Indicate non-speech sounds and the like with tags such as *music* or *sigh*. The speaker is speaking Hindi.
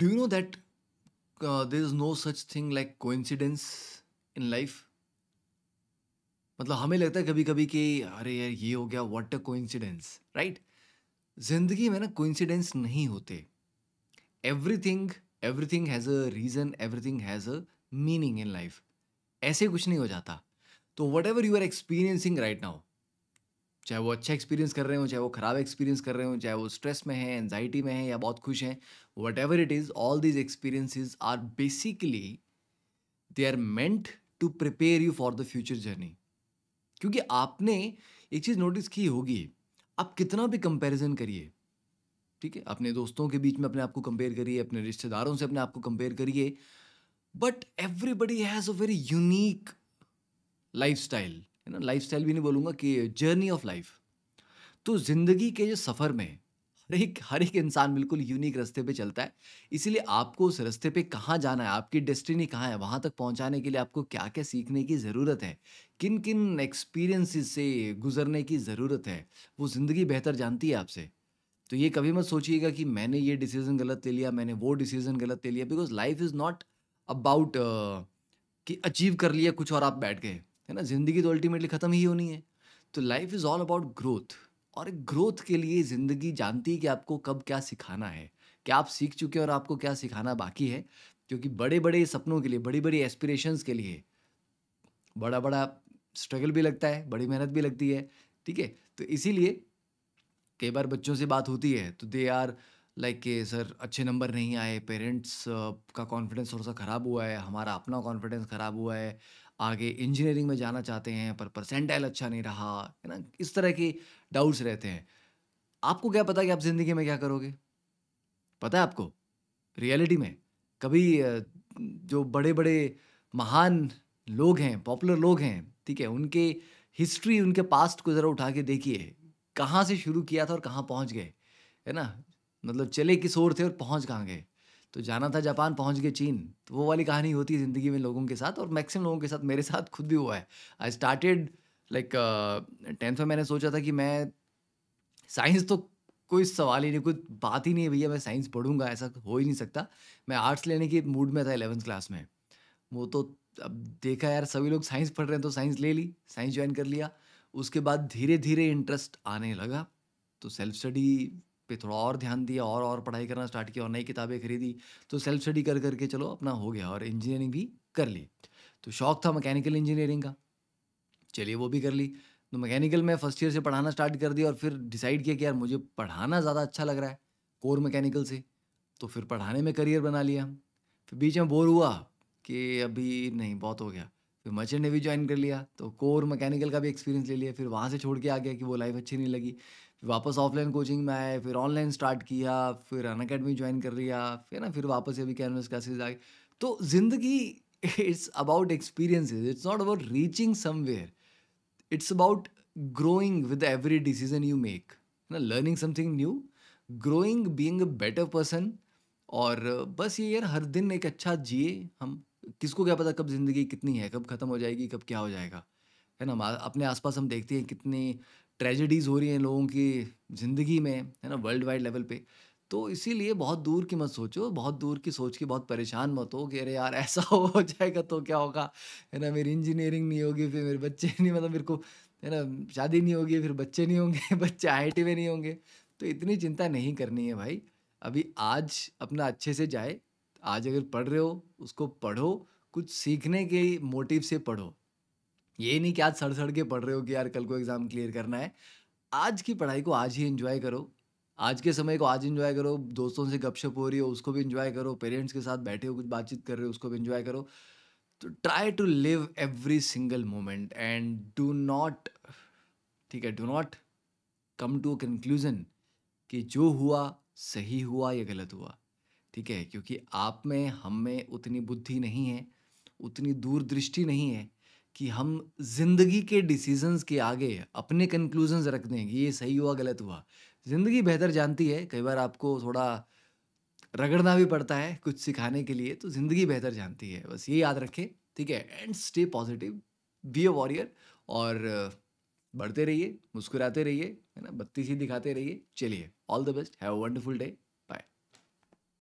do you know that there is no such thing like like coincidence in मतलब हमें लगता है कभी कभी कि अरे यार ये हो गया वॉट अ कोइंसिडेंस राइट जिंदगी में ना कोइंसिडेंस नहीं होते everything everything has a reason everything has a meaning in life ऐसे कुछ नहीं हो जाता तो whatever you are experiencing right now चाहे वो अच्छा एक्सपीरियंस कर रहे हो चाहे वो ख़राब एक्सपीरियंस कर रहे हो चाहे वो स्ट्रेस में है एनजाइटी में है या बहुत खुश हैं whatever it is all these experiences are basically they are meant to prepare you for the future journey क्योंकि आपने एक चीज़ नोटिस की होगी आप कितना भी कंपेरिजन करिए ठीक है अपने दोस्तों के बीच में अपने आप को कंपेयर करिए अपने रिश्तेदारों से अपने आप को कंपेयर करिए but everybody has a very unique life style ना लाइफ स्टाइल भी नहीं बोलूँगा कि जर्नी ऑफ लाइफ तो ज़िंदगी के जो सफ़र में हर एक हर एक इंसान बिल्कुल यूनिक रास्ते पे चलता है इसीलिए आपको उस रास्ते पे कहाँ जाना है आपकी डेस्टिनी कहाँ है वहाँ तक पहुँचाने के लिए आपको क्या क्या सीखने की ज़रूरत है किन किन एक्सपीरियंसिस से गुजरने की ज़रूरत है वो ज़िंदगी बेहतर जानती है आपसे तो ये कभी मत सोचिएगा कि मैंने ये डिसीज़न गलत ले लिया मैंने वो डिसीज़न गलत ले लिया because life is not about कि अचीव कर लिया कुछ और आप बैठ गए है ना ज़िंदगी तो अल्टीमेटली ख़त्म ही होनी है तो life is all about growth और ग्रोथ के लिए ज़िंदगी जानती है कि आपको कब क्या सिखाना है क्या आप सीख चुके हैं और आपको क्या सिखाना बाकी है क्योंकि बड़े बड़े सपनों के लिए बड़ी बड़ी एस्पिरेशंस के लिए बड़ा बड़ा स्ट्रगल भी लगता है बड़ी मेहनत भी लगती है ठीक है तो इसीलिए कई बार बच्चों से बात होती है तो दे आर लाइक के सर अच्छे नंबर नहीं आए पेरेंट्स का कॉन्फिडेंस थोड़ा सा ख़राब हुआ है हमारा अपना कॉन्फिडेंस ख़राब हुआ है आगे इंजीनियरिंग में जाना चाहते हैं पर परसेंटाइल अच्छा नहीं रहा है ना इस तरह के डाउट्स रहते हैं आपको क्या पता कि आप ज़िंदगी में क्या करोगे पता है आपको रियलिटी में कभी जो बड़े बड़े महान लोग हैं पॉपुलर लोग हैं ठीक है उनके हिस्ट्री उनके पास्ट को ज़रा उठा के देखिए कहाँ से शुरू किया था और कहाँ पहुँच गए है ना मतलब चले किस ओर थे और पहुँच कहाँ गए तो जाना था जापान पहुंच गए चीन तो वो वाली कहानी होती है ज़िंदगी में लोगों के साथ और मैक्सिमम लोगों के साथ मेरे साथ खुद भी हुआ है आई स्टार्टेड लाइक टेंथ में मैंने सोचा था कि मैं साइंस तो कोई सवाल ही नहीं कोई बात ही नहीं है भैया मैं साइंस पढ़ूंगा ऐसा हो ही नहीं सकता मैं आर्ट्स लेने के मूड में था एलेवंथ क्लास में वो तो अब देखा यार सभी लोग साइंस पढ़ रहे हैं तो साइंस ले ली साइंस ज्वाइन कर लिया उसके बाद धीरे धीरे इंटरेस्ट आने लगा तो सेल्फ स्टडी पे थोड़ा और ध्यान दिया और और पढ़ाई करना स्टार्ट किया और नई किताबें खरीदी तो सेल्फ स्टडी कर करके चलो अपना हो गया और इंजीनियरिंग भी कर ली तो शौक़ था मैकेनिकल इंजीनियरिंग का चलिए वो भी कर ली तो मैकेनिकल में फर्स्ट ईयर से पढ़ाना स्टार्ट कर दिया और फिर डिसाइड किया कि यार मुझे पढ़ाना ज़्यादा अच्छा लग रहा है कोर मैकेनिकल से तो फिर पढ़ाने में करियर बना लिया फिर बीच में बोर हुआ कि अभी नहीं बहुत हो गया फिर मर्चेंट नेवी ज्वाइन कर लिया तो कोर मैकेनिकल का भी एक्सपीरियंस ले लिया फिर वहाँ से छोड़ के आ गया कि वो लाइफ अच्छी नहीं लगी वापस ऑफलाइन कोचिंग में आए फिर ऑनलाइन स्टार्ट किया फिर अन अकेडमी ज्वाइन कर लिया फिर ना फिर वापस अभी कैनवस क्लासेज आए तो ज़िंदगी it's about experiences it's not about reaching somewhere it's about growing with every decision you make ना learning something new growing being a better person और बस ये यार हर दिन एक अच्छा जिए हम किसको क्या पता कब ज़िंदगी कितनी है कब ख़त्म हो जाएगी कब क्या हो जाएगा है ना अपने आसपास हम देखते हैं कितने ट्रेजिडीज़ हो रही हैं लोगों की ज़िंदगी में है ना वर्ल्ड वाइड लेवल पे तो इसीलिए बहुत दूर की मत सोचो बहुत दूर की सोच के बहुत परेशान मत हो कि अरे यार ऐसा *laughs* हो जाएगा तो क्या होगा है ना मेरी इंजीनियरिंग नहीं होगी फिर मेरे बच्चे नहीं मतलब मेरे को है ना शादी नहीं होगी फिर बच्चे नहीं होंगे *laughs* बच्चे आई में नहीं होंगे तो इतनी चिंता नहीं करनी है भाई अभी आज अपना अच्छे से जाए आज अगर पढ़ रहे हो उसको पढ़ो कुछ सीखने के मोटिव से पढ़ो ये नहीं कि आज सड़ सड़ के पढ़ रहे हो कि यार कल को एग्ज़ाम क्लियर करना है आज की पढ़ाई को आज ही इन्जॉय करो आज के समय को आज इन्जॉय करो दोस्तों से गपशप हो रही हो उसको भी इन्जॉय करो पेरेंट्स के साथ बैठे हो कुछ बातचीत कर रहे हो उसको भी इन्जॉय करो तो try to live every single moment and do not ठीक है do not come to conclusion कि जो हुआ सही हुआ या गलत हुआ ठीक है क्योंकि आप में हम में उतनी बुद्धि नहीं है उतनी दूरदृष्टि नहीं है कि हम जिंदगी के डिसीजंस के आगे अपने कंक्लूजन्स रख दें कि ये सही हुआ गलत हुआ ज़िंदगी बेहतर जानती है कई बार आपको थोड़ा रगड़ना भी पड़ता है कुछ सिखाने के लिए तो ज़िंदगी बेहतर जानती है बस ये याद रखें ठीक है and stay positive be a warrior और बढ़ते रहिए मुस्कुराते रहिए है ना बत्तीस ही दिखाते रहिए चलिए all the best have a wonderful day